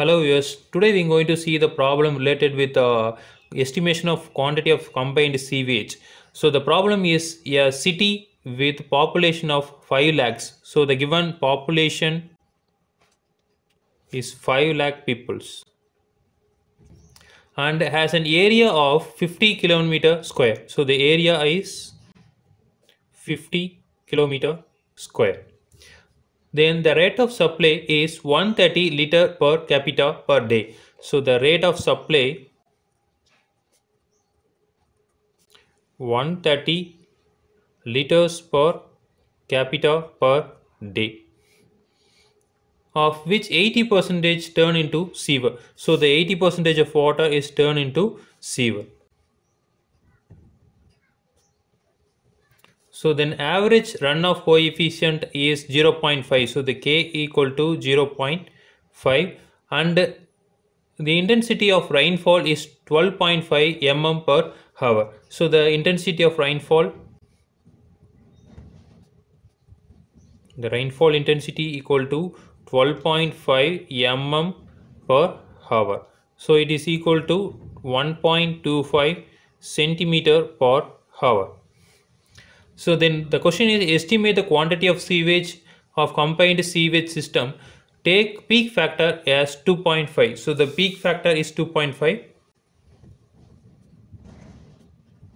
Hello viewers, today we are going to see the problem related with uh, estimation of quantity of combined sewage. So the problem is a city with population of 5 lakhs. So the given population is 5 lakh peoples and has an area of 50 kilometer square. So the area is 50 kilometer square then the rate of supply is 130 liter per capita per day. So the rate of supply 130 liters per capita per day of which 80 percentage turn into sewer. So the 80 percentage of water is turned into sewer. So then average runoff coefficient is 0.5. So the K equal to 0.5 and the intensity of rainfall is 12.5 mm per hour. So the intensity of rainfall, the rainfall intensity equal to 12.5 mm per hour. So it is equal to 1.25 centimeter per hour. So then the question is estimate the quantity of sewage of combined sewage system. Take peak factor as 2.5. So the peak factor is 2.5.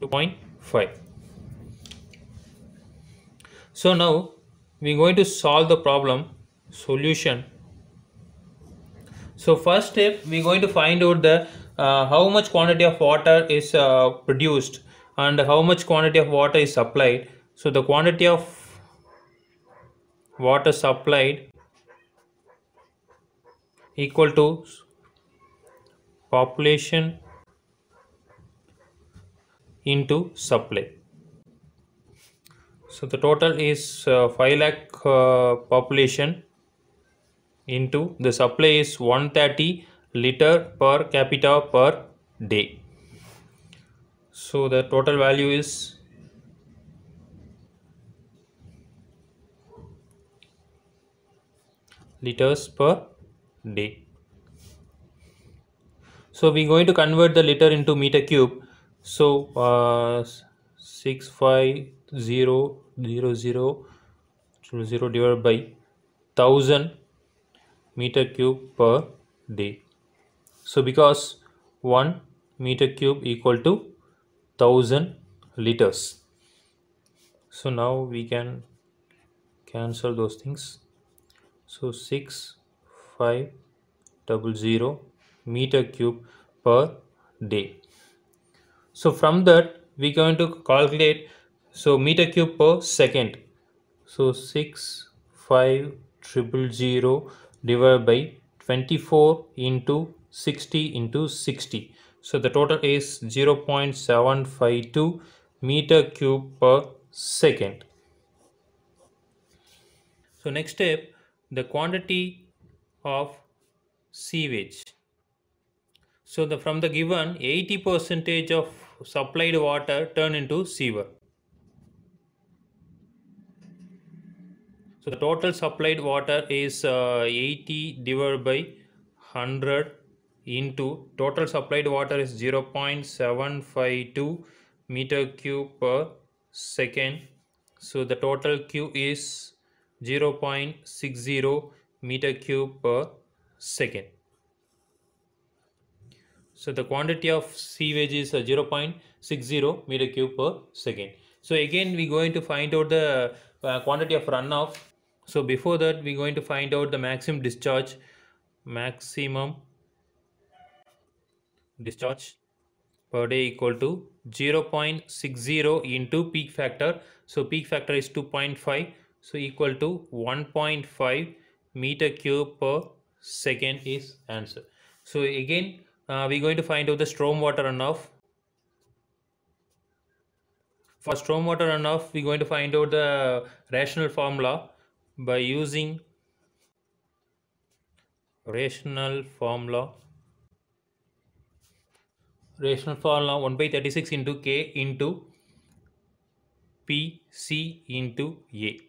2.5. So now we're going to solve the problem solution. So first step we're going to find out the uh, how much quantity of water is uh, produced and how much quantity of water is supplied so the quantity of water supplied equal to population into supply so the total is uh, 5 lakh uh, population into the supply is 130 liter per capita per day so the total value is liters per day so we're going to convert the liter into meter cube so uh, 65000 divided by 1000 meter cube per day so because 1 meter cube equal to 1000 liters so now we can cancel those things so 6 5 double zero meter cube per day so from that we're going to calculate so meter cube per second so 6 5 triple zero divided by 24 into 60 into 60 so the total is 0.752 meter cube per second. So next step, the quantity of sewage. So the, from the given 80 percentage of supplied water turn into sewer. So the total supplied water is uh, 80 divided by 100 into total supplied water is 0 0.752 meter cube per second. So the total Q is 0 0.60 meter cube per second. So the quantity of sewage is 0 0.60 meter cube per second. So again we going to find out the uh, quantity of runoff. So before that we going to find out the maximum discharge, maximum discharge per day equal to 0 0.60 into peak factor. So peak factor is 2.5. So equal to 1.5 meter cube per second is answer. So again, uh, we're going to find out the storm water runoff. For storm water runoff, we're going to find out the rational formula by using rational formula rational formula 1 by 36 into k into p c into a.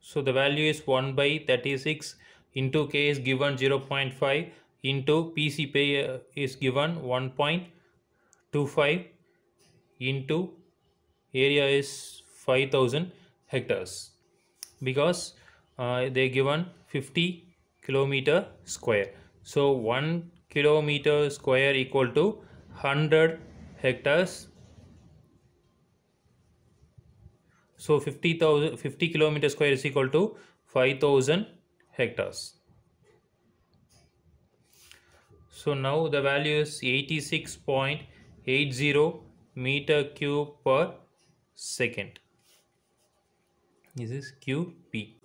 So the value is 1 by 36 into k is given 0.5 into pc pay uh, is given 1.25 into area is 5000 hectares because uh, they given 50 kilometer square so 1 kilometer square equal to 100 hectares so 50000 50 kilometer square is equal to 5000 hectares so now the value is 86.80 meter cube per second. This is QP.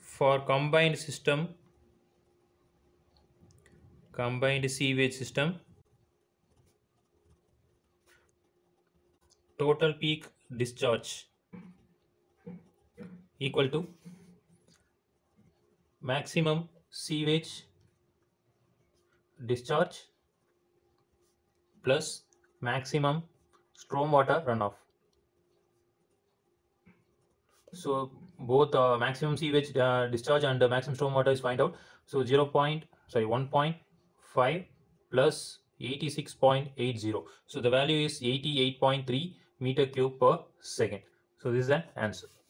For combined system, combined sewage system total peak discharge equal to maximum sewage discharge plus maximum stormwater runoff. So both uh, maximum sewage uh, discharge and uh, maximum stormwater is find out. So 0 point, sorry, 1.0 5 plus 86.80. So the value is 88.3 meter cube per second. So this is an answer.